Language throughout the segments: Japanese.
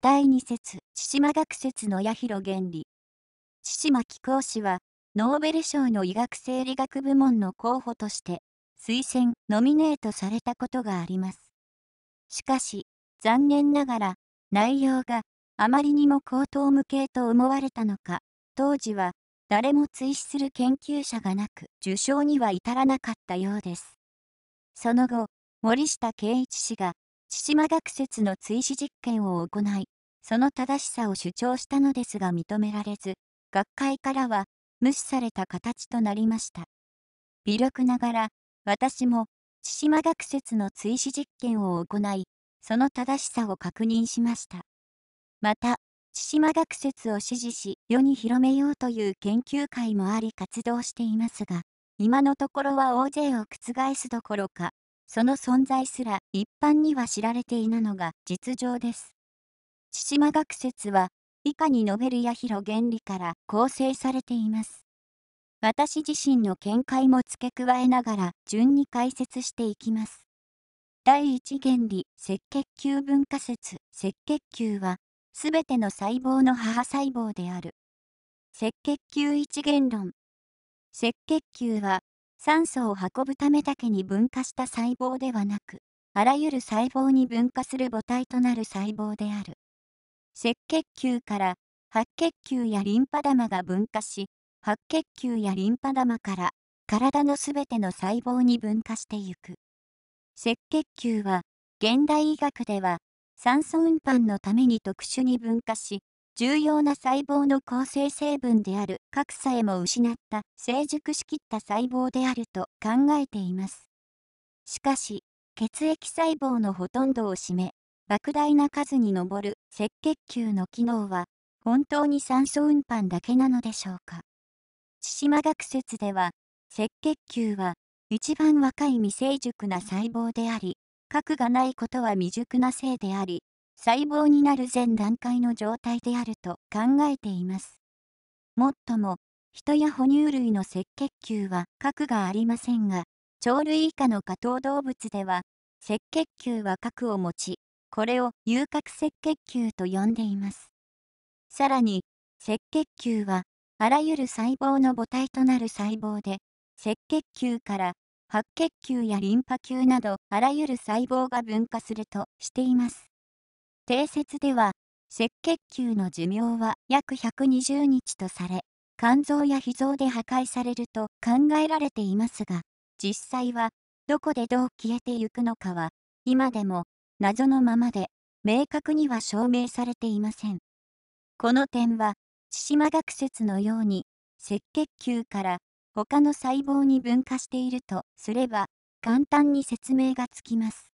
第2節千島学説の八広原理千島貴公氏はノーベル賞の医学生理学部門の候補として推薦ノミネートされたことがありますしかし残念ながら内容があまりにも高等無形と思われたのか当時は誰も追試する研究者がなく受賞には至らなかったようですその後森下圭一氏が千島学説の追試実験を行い、その正しさを主張したのですが認められず、学会からは無視された形となりました。微力ながら、私も千島学説の追試実験を行い、その正しさを確認しました。また、千島学説を支持し世に広めようという研究会もあり活動していますが、今のところは大勢を覆すどころか、その存在すら一般には知られていないのが実情です。千島学説は、以下に述べるや広原理から構成されています。私自身の見解も付け加えながら順に解説していきます。第一原理、赤血球分化説。赤血球は、すべての細胞の母細胞である。赤血球一元論。赤血球は酸素を運ぶためだけに分化した細胞ではなく、あらゆる細胞に分化する母体となる細胞である。赤血球から白血球やリンパ玉が分化し、白血球やリンパ玉から体のすべての細胞に分化してゆく。赤血球は現代医学では酸素運搬のために特殊に分化し、重要な細胞の構成成分である核さえも失った成熟しきった細胞であると考えています。しかし、血液細胞のほとんどを占め、莫大な数に上る赤血球の機能は、本当に酸素運搬だけなのでしょうか。千島学説では、赤血球は一番若い未成熟な細胞であり、核がないことは未熟なせいであり、細胞になる前段階の状態であると考えています。もっとも、人や哺乳類の赤血球は核がありませんが、鳥類以下の下等動物では、赤血球は核を持ち、これを有核赤血球と呼んでいます。さらに、赤血球は、あらゆる細胞の母体となる細胞で、赤血球から白血球やリンパ球などあらゆる細胞が分化するとしています。定説では、赤血球の寿命は約120日とされ、肝臓や脾臓で破壊されると考えられていますが、実際はどこでどう消えてゆくのかは、今でも謎のままで、明確には証明されていません。この点は、千島学説のように、赤血球から他の細胞に分化しているとすれば、簡単に説明がつきます。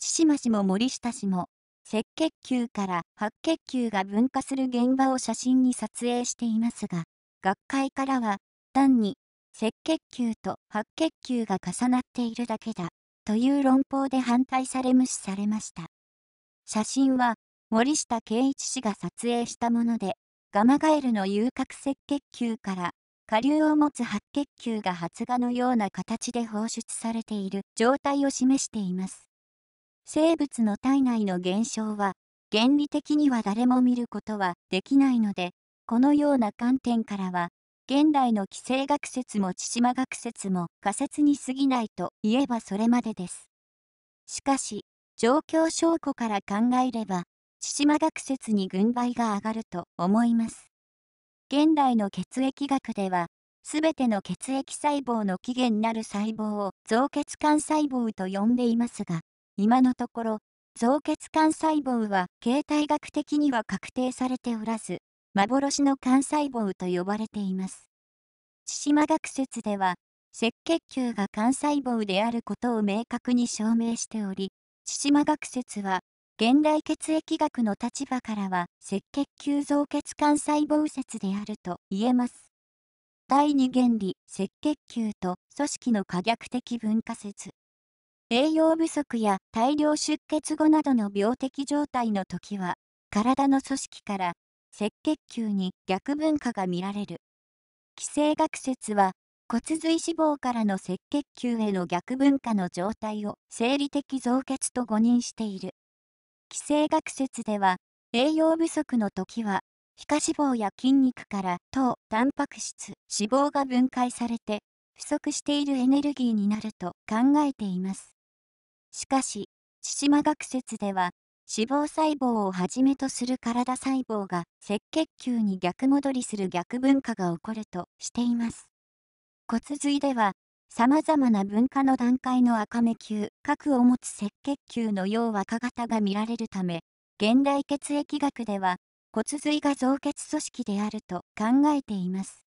千島氏も森下氏も赤血球から白血球が分化する現場を写真に撮影していますが、学会からは、単に赤血球と白血球が重なっているだけだ、という論法で反対され無視されました。写真は、森下圭一氏が撮影したもので、ガマガエルの遊郭赤血球から下流を持つ白血球が発芽のような形で放出されている状態を示しています。生物の体内の現象は原理的には誰も見ることはできないのでこのような観点からは現代の既成学説も千島学説も仮説に過ぎないといえばそれまでです。しかし状況証拠から考えれば千島学説に軍配が上がると思います。現代の血液学ではすべての血液細胞の起源なる細胞を造血幹細胞と呼んでいますが、今のところ、造血幹細胞は形態学的には確定されておらず、幻の幹細胞と呼ばれています。千島学説では、赤血球が幹細胞であることを明確に証明しており、千島学説は、現代血液学の立場からは赤血球造血幹細胞説であると言えます。第二原理赤血球と組織の可逆的分化説栄養不足や大量出血後などの病的状態の時は、体の組織から赤血球に逆分化が見られる。寄生学説は、骨髄脂肪からの赤血球への逆分化の状態を生理的増血と誤認している。寄生学説では、栄養不足の時は、皮下脂肪や筋肉から糖、タンパク質、脂肪が分解されて、不足しているエネルギーになると考えています。しかし、千島学説では、脂肪細胞をはじめとする体細胞が赤血球に逆戻りする逆分化が起こるとしています。骨髄では、様々な分化の段階の赤目球、核を持つ赤血球の要う赤型が見られるため、現代血液学では、骨髄が造血組織であると考えています。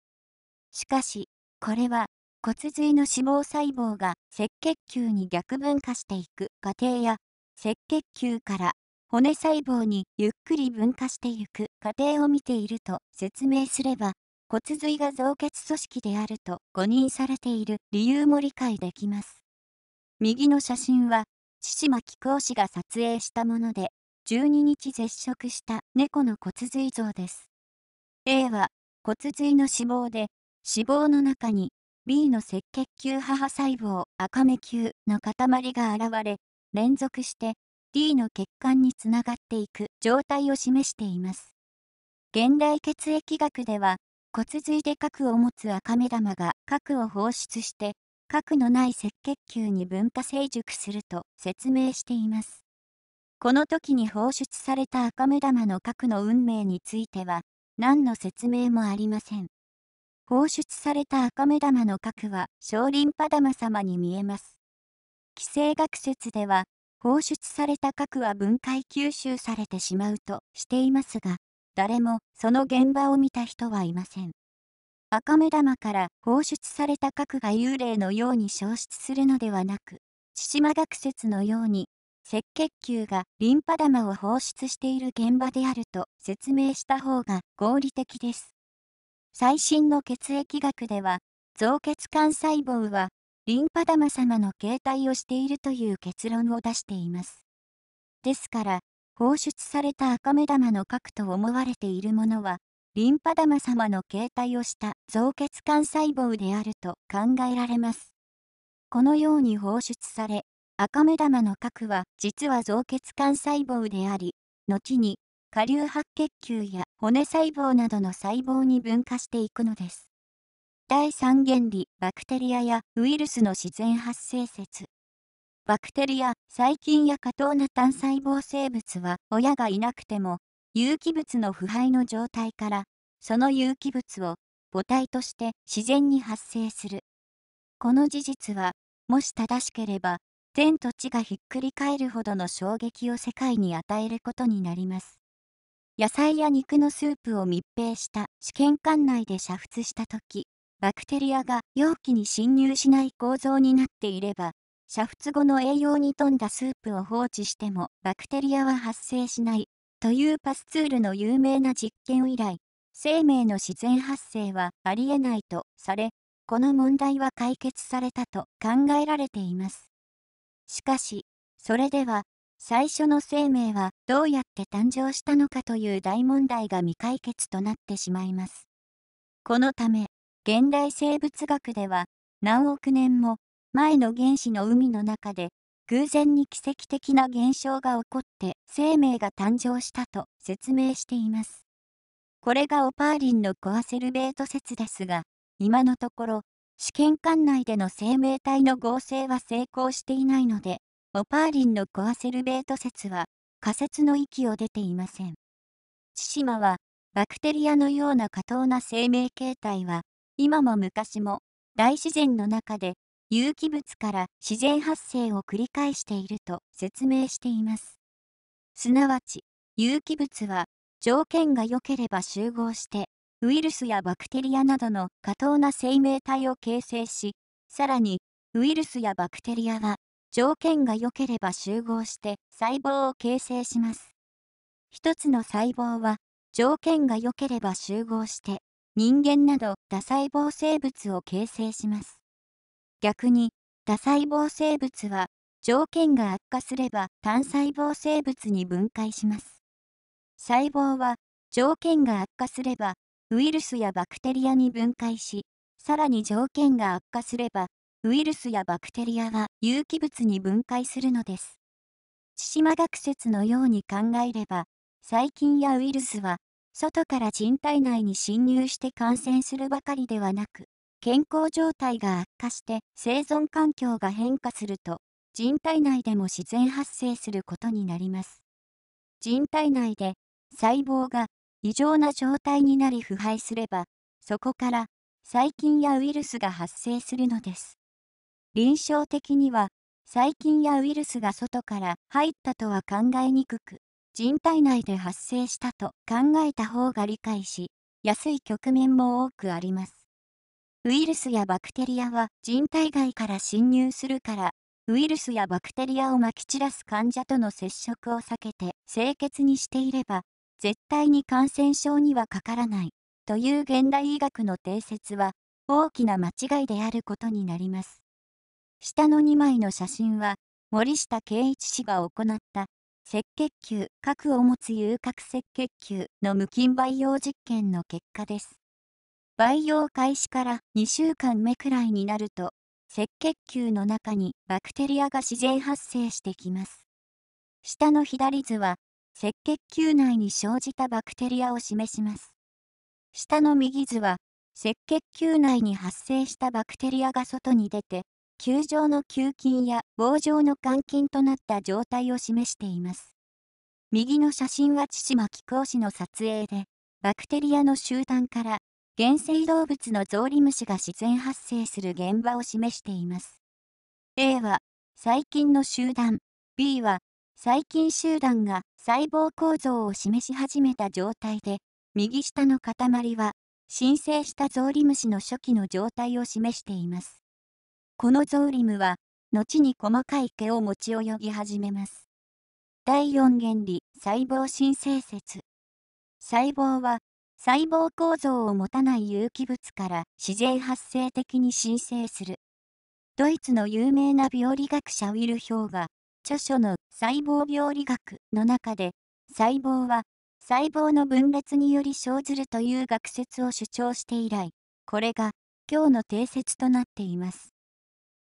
しかし、これは骨髄の脂肪細胞が赤血球に逆分化していく過程や、赤血球から骨細胞にゆっくり分化していく過程を見ていると説明すれば、骨髄が造血組織であると誤認されている理由も理解できます。右の写真は、千島紀行氏が撮影したもので、12日絶食した猫の骨髄像です。A は骨髄の脂肪で、脂肪の中に B の赤血球母細胞赤目球の塊が現れ、連続して D の血管につながっていく状態を示しています。現代血液学では、骨髄で核を持つ赤目玉が核を放出して、核のない赤血球に分化成熟すると説明しています。この時に放出された赤目玉の核の運命については、何の説明もありません。放出された赤目玉の核は少林パ玉様に見えます。既成学説では、放出された核は分解吸収されてしまうとしていますが、誰もその現場を見た人はいません。赤目玉から放出された核が幽霊のように消失するのではなく、千島学説のように、赤血球がリンパ玉を放出している現場であると説明した方が合理的です。最新の血液学では、造血幹細胞は、リンパ玉様の形態をしているという結論を出しています。ですから、放出された赤目玉の核と思われているものは、リンパ玉様の形態をした造血幹細胞であると考えられます。このように放出され、赤目玉の核は実は造血幹細胞であり、後に下流白血球や骨細胞などの細胞に分化していくのです。第3原理、バクテリアやウイルスの自然発生説。バクテリア、細菌や過糖な単細胞生物は親がいなくても、有機物の腐敗の状態から、その有機物を母体として自然に発生する。この事実は、もし正しければ、天と地がひっくり返るほどの衝撃を世界に与えることになります。野菜や肉のスープを密閉した試験管内で煮沸した時、バクテリアが容器に侵入しない構造になっていれば、煮沸後の栄養に富んだスープを放置してもバクテリアは発生しないというパスツールの有名な実験以来、生命の自然発生はありえないとされ、この問題は解決されたと考えられています。しかし、それでは最初の生命はどうやって誕生したのかという大問題が未解決となってしまいます。このため、現代生物学では何億年も前の原子の海の中で偶然に奇跡的な現象が起こって生命が誕生したと説明しています。これがオパーリンのコアセルベート説ですが、今のところ試験管内での生命体の合成は成功していないので、オパーリンのコアセルベート説は仮説の域を出ていません。千島はバクテリアのような過当な生命形態は今も昔も大自然の中で有機物から自然発生を繰り返していると説明しています。すなわち有機物は条件が良ければ集合してウイルスやバクテリアなどの過当な生命体を形成しさらにウイルスやバクテリアは条件が良ければ集合して細胞を形成します。一つの細胞は条件が良ければ集合して人間など多細胞生物を形成します。逆に多細胞生物は条件が悪化すれば単細胞生物に分解します。細胞は条件が悪化すればウイルスやバクテリアに分解しさらに条件が悪化すればウイルスやバクテリアは有機物に分解するのです。千島学説のように考えれば、細菌やウイルスは、外から人体内に侵入して感染するばかりではなく、健康状態が悪化して生存環境が変化すると、人体内でも自然発生することになります。人体内で細胞が異常な状態になり腐敗すれば、そこから細菌やウイルスが発生するのです。臨床的には細菌やウイルスが外から入ったとは考えにくく人体内で発生したと考えた方が理解しやすい局面も多くありますウイルスやバクテリアは人体外から侵入するからウイルスやバクテリアをまき散らす患者との接触を避けて清潔にしていれば絶対に感染症にはかからないという現代医学の定説は大きな間違いであることになります。下の2枚の写真は、森下圭一氏が行った赤血球核を持つ有核赤血球の無菌培養実験の結果です。培養開始から2週間目くらいになると、赤血球の中にバクテリアが自然発生してきます。下の左図は、赤血球内に生じたバクテリアを示します。下の右図は、赤血球内に発生したバクテリアが外に出て、球状の球筋や棒状の肝筋となった状態を示しています。右の写真は千島木工士の撮影で、バクテリアの集団から原生動物のゾウリムシが自然発生する現場を示しています。A は細菌の集団、B は細菌集団が細胞構造を示し始めた状態で、右下の塊は、申請したゾウリムシの初期の状態を示しています。このゾウリムは、後に細かい毛を持ち泳ぎ始めます。第4原理、細胞新生説。細胞は、細胞構造を持たない有機物から自然発生的に新生する。ドイツの有名な病理学者ウィル・ヒョウが、著書の細胞病理学の中で、細胞は細胞の分裂により生ずるという学説を主張して以来、これが今日の定説となっています。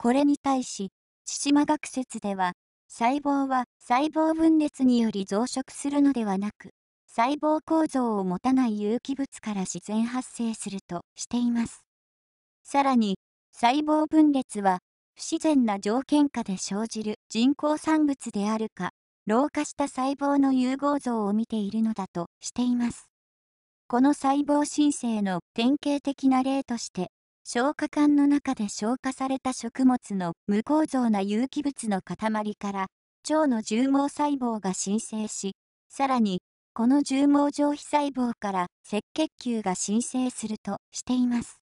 これに対し、千島学説では、細胞は細胞分裂により増殖するのではなく、細胞構造を持たない有機物から自然発生するとしています。さらに、細胞分裂は不自然な条件下で生じる人工産物であるか、老化した細胞の融合像を見ているのだとしています。この細胞新生の典型的な例として、消化管の中で消化された食物の無構造な有機物の塊から腸の重毛細胞が新生し、さらに、この重毛上皮細胞から赤血球が新生するとしています。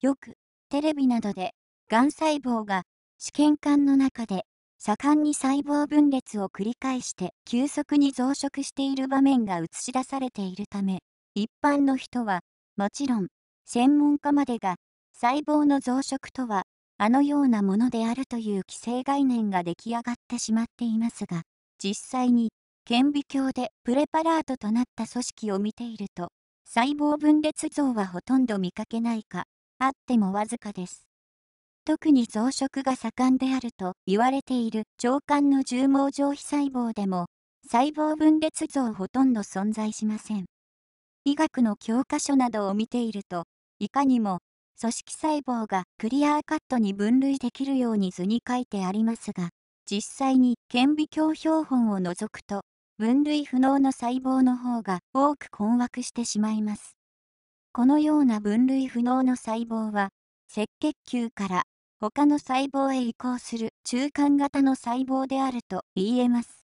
よく、テレビなどで、がん細胞が試験管の中で盛んに細胞分裂を繰り返して急速に増殖している場面が映し出されているため、一般の人は、もちろん、専門家までが細胞の増殖とは、あのようなものであるという既成概念が出来上がってしまっていますが、実際に、顕微鏡でプレパラートとなった組織を見ていると、細胞分裂像はほとんど見かけないか、あってもわずかです。特に増殖が盛んであると言われている腸管の重毛上皮細胞でも、細胞分裂像ほとんど存在しません。医学の教科書などを見ていると、いかにも組織細胞がクリアーカットに分類できるように図に書いてありますが、実際に顕微鏡標本を除くと、分類不能の細胞の方が多く困惑してしまいます。このような分類不能の細胞は、赤血球から他の細胞へ移行する中間型の細胞であると言えます。